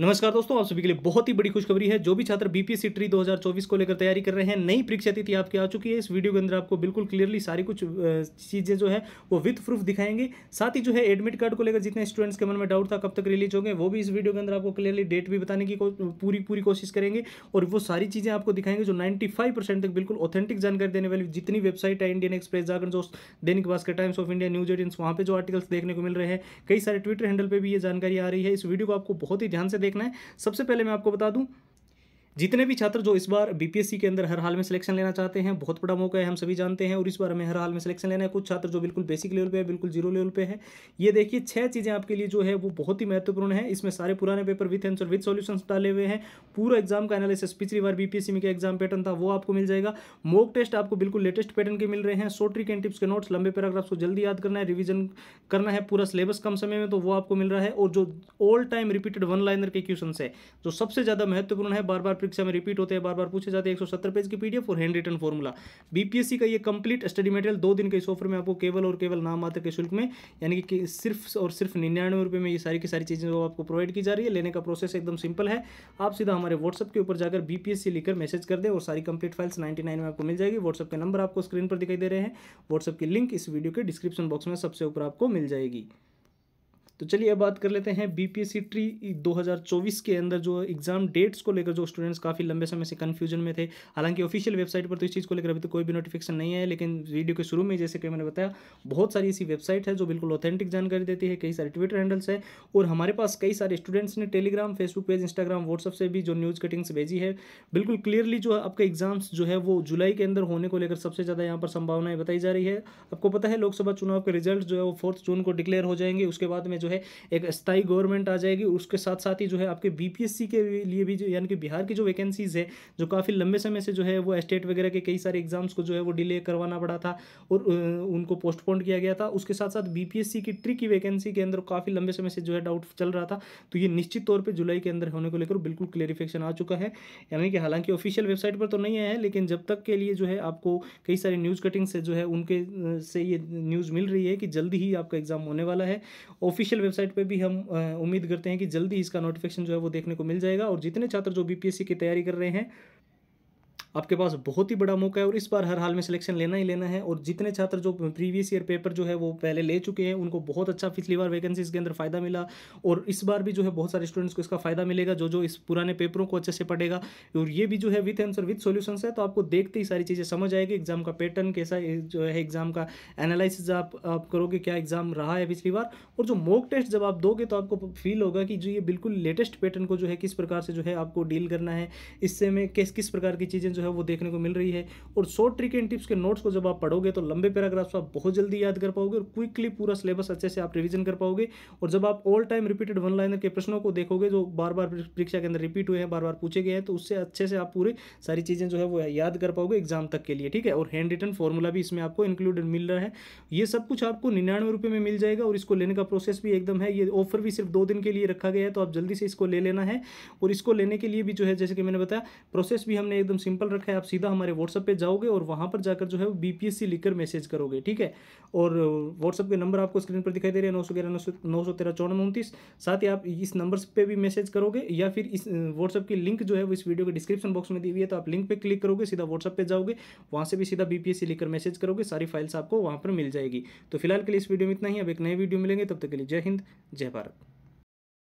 नमस्कार दोस्तों आप सभी के लिए बहुत ही बड़ी खुशखबरी है जो भी छात्र बीपीएससी ट्री 2024 को लेकर तैयारी कर रहे हैं नई परीक्षा तिथि आपकी आ चुकी है इस वीडियो के अंदर आपको बिल्कुल क्लियरली सारी कुछ चीज़ें जो है वो विथ प्रूफ दिखाएंगे साथ ही जो है एडमिट कार्ड को लेकर जितने स्टूडेंट्स के मन में डाउट था कब तक रिलीज होंगे वो भी इस वीडियो के अंदर आपको क्लियरली डेट भी बताने की पूरी पूरी कोशिश करेंगे और वो सारी चीज़ें आपको दिखाएंगे जो नाइन्टी तक बिल्कुल ऑथेंटिक जानकारी देने वाली जितनी वेबसाइट है इंडियन एक्सप्रेस जागरण जो Dainik Bhaskar Times of India news editions वहाँ पर जो आर्टिकल्स देखने को मिल रहे हैं कई सारे ट्विटर हैंडल पर भी ये जानकारी आ रही है इस वीडियो को आपको बहुत ही ध्यान से देखना है सबसे पहले मैं आपको बता दूं जितने भी छात्र जो इस बार बीपीएससी के अंदर हर हाल में सिलेक्शन लेना चाहते हैं बहुत बड़ा मौका है हम सभी जानते हैं और इस बार हमें हर हाल में सिलेक्शन लेना है कुछ छात्र जो बिल्कुल बेसिक लेवल पे है बिल्कुल जीरो लेवल पे है ये देखिए छह चीज़ें आपके लिए जो है वो बहुत ही महत्वपूर्ण है इसमें सारे पुराने paper with answer with solution डाले हुए हैं पूरा एग्जाम का एनालिसिस पिछली बार बीपीएससी में क्या एग्जाम पैटर्न था वो आपको मिल जाएगा मॉक टेस्ट आपको बिल्कुल लेटेस्ट पैटर्न के मिल रहे हैं शॉर्ट ट्रिक टिप्स के नोट्स लंबे पैराग्राफ्स को जल्दी याद करना है रिविजन करना है पूरा सिलेबस कम समय में तो वो आपको मिल रहा है और जो all time repeated one liner के क्वेश्चन है जो सबसे ज़्यादा महत्वपूर्ण है बार बार परीक्षा में रिपीट होते हैं बार बार पूछे जाते हैं एक पेज की पीडीएफ और हैंड रिटर्न फॉर्मूला बीपीएससी का ये कंप्लीट स्टडी मटेरियल दो दिन के इस ऑफर में आपको केवल और केवल नाम मात्र के शुल्क में यानी कि सिर्फ और सिर्फ निन्यानवे रुपये में ये सारी की सारी चीज़ें वो आपको प्रोवाइड की जा रही है लेने का प्रोसेस एकदम सिंपल है आप सीधा हमारे व्हाट्सअप के ऊपर जाकर बीपीएससी लिखकर मैसेज कर दे और सारी कंप्लीट फाइल्स 99 में आपको मिल जाएगी व्हाट्सअप के नंबर आपको स्क्रीन पर दिखाई दे रहे हैं व्हाट्सअप की लिंक इस वीडियो के डिस्क्रिप्शन बॉक्स में सबसे ऊपर आपको मिल जाएगी तो चलिए अब बात कर लेते हैं सी ट्री 2024 के अंदर जो एग्जाम डेट्स को लेकर जो स्टूडेंट्स काफ़ी लंबे समय से कन्फ्यूजन में थे हालांकि ऑफिशियल वेबसाइट पर तो इस चीज़ को लेकर अभी तो कोई भी नोटिफिकेशन नहीं है लेकिन वीडियो के शुरू में जैसे कि मैंने बताया बहुत सारी ऐसी वेबसाइट है जो बिल्कुल ऑथेंटिक जानकारी देती है कई सारे ट्विटर हैंडल्स है और हमारे पास कई सारे स्टूडेंट्स ने Telegram Facebook page Instagram WhatsApp से भी जो न्यूज़ कटिंग्स भेजी है बिल्कुल क्लियरली जो आपके एग्जाम्स जो है वो जुलाई के अंदर होने को लेकर सबसे ज़्यादा यहाँ पर संभावनाएं बताई जा रही है आपको पता है लोकसभा चुनाव के रिजल्ट जो है वो फोर्थ जून को डिक्लेयर हो जाएंगे उसके बाद में जो है एक स्थायी गवर्नमेंट आ जाएगी उसके साथ साथ ही जो है आपके बीपीएससी के लिए भी यानी कि बिहार की जो वैकेंसीज़ है जो काफ़ी लंबे समय से जो है वो स्टेट वगैरह के कई सारे एग्जाम्स को जो है वो डिले करवाना पड़ा था और उनको पोस्टपोन किया गया था उसके साथ साथ बीपीएससी की ट्री की वैकेंसी के अंदर काफ़ी लंबे समय से जो है डाउट चल रहा था तो ये निश्चित तौर पर जुलाई के अंदर होने को लेकर बिल्कुल क्लेरिफिकेशन आ चुका है यानी कि हालांकि ऑफिशियल वेबसाइट पर तो नहीं आया है लेकिन जब तक के लिए जो है आपको कई सारे न्यूज़ कटिंग से जो है उनके से ये न्यूज़ मिल रही है कि जल्दी ही आपका एग्ज़ाम होने वाला है ऑफिशियल वेबसाइट पे भी हम उम्मीद करते हैं कि जल्दी इसका नोटिफिकेशन जो है वो देखने को मिल जाएगा और जितने छात्र जो बीपीएससी की तैयारी कर रहे हैं आपके पास बहुत ही बड़ा मौका है और इस बार हर हाल में सिलेक्शन लेना ही लेना है और जितने छात्र जो प्रीवियस ईयर पेपर जो है वो पहले ले चुके हैं उनको बहुत अच्छा पिछली बार वैकेंसीज के अंदर फायदा मिला और इस बार भी जो है बहुत सारे स्टूडेंट्स को इसका फायदा मिलेगा जो जो इस पुराने पेपरों को अच्छे से पढ़ेगा और ये भी जो है विथ आंसर विथ सोल्यूशन है तो आपको देखते ही सारी चीज़ें समझ आएगी एग्जाम का पैटर्न कैसा जो है एग्जाम का एनालिसिस आप, आप करोगे क्या एग्जाम रहा है पिछली बार और जो मॉक टेस्ट जब आप दोगे तो आपको फील होगा कि जो ये बिल्कुल लेटेस्ट पैटर्न को जो है किस प्रकार से जो है आपको डील करना है इससे में किस किस प्रकार की चीज़ें जो जो है वो देखने को मिल रही है और शॉर्ट ट्रिक एंड टिप्स के नोट्स को जब आप पढ़ोगे तो लंबे पैराग्राफ्स आप बहुत जल्दी याद कर पाओगे और क्विकली पूरा सिलेबस अच्छे से आप रिविजन कर पाओगे और जब आप all time repeated one liner के प्रश्नों को देखोगे जो बार बार परीक्षा के अंदर रिपीट हुए हैं बार बार पूछे गए हैं तो उससे अच्छे से आप पूरे सारी चीज़ें जो है वो याद कर पाओगे एग्जाम तक के लिए ठीक है और हैंड रिटन फॉर्मूला भी इसमें आपको इंक्लूडेड मिल रहा है ये सब कुछ आपको निन्यानवे रुपये में मिल जाएगा और इसको लेने का प्रोसेस भी एकदम है ये ऑफर भी सिर्फ दो दिन के लिए रखा गया है तो आप जल्दी से इसको ले लेना है और इसको लेने के लिए भी जो है जैसे कि मैंने बताया प्रोसेस भी हमने एकदम सिंपल रखा है आप सीधा हमारे व्हाट्सअप पे जाओगे और वहाँ पर जाकर जो है वो बीपीएससी लिखकर मैसेज करोगे ठीक है और व्हाट्सअप के नंबर आपको स्क्रीन पर दिखाई दे रहे हैं नौ सौ ग्यारह नौ सौ तेरह उनतीस साथ ही आप इस नंबर पर भी मैसेज करोगे या फिर इस व्हाट्सअप की लिंक जो है वो इस वीडियो के डिस्क्रिप्शन बॉक्स में दी हुई है तो आप लिंक पर क्लिक करोगे सीधा व्हाट्सअप पर जाओगे वहाँ से भी सीधा बीपीएससी लिखकर मैसेज करोगे सारी फाइल्स आपको वहाँ पर मिल जाएगी तो फिलहाल के लिए इस वीडियो में इतना ही अब एक नई वीडियो मिलेंगे तब तक के लिए जय हिंद जय भारत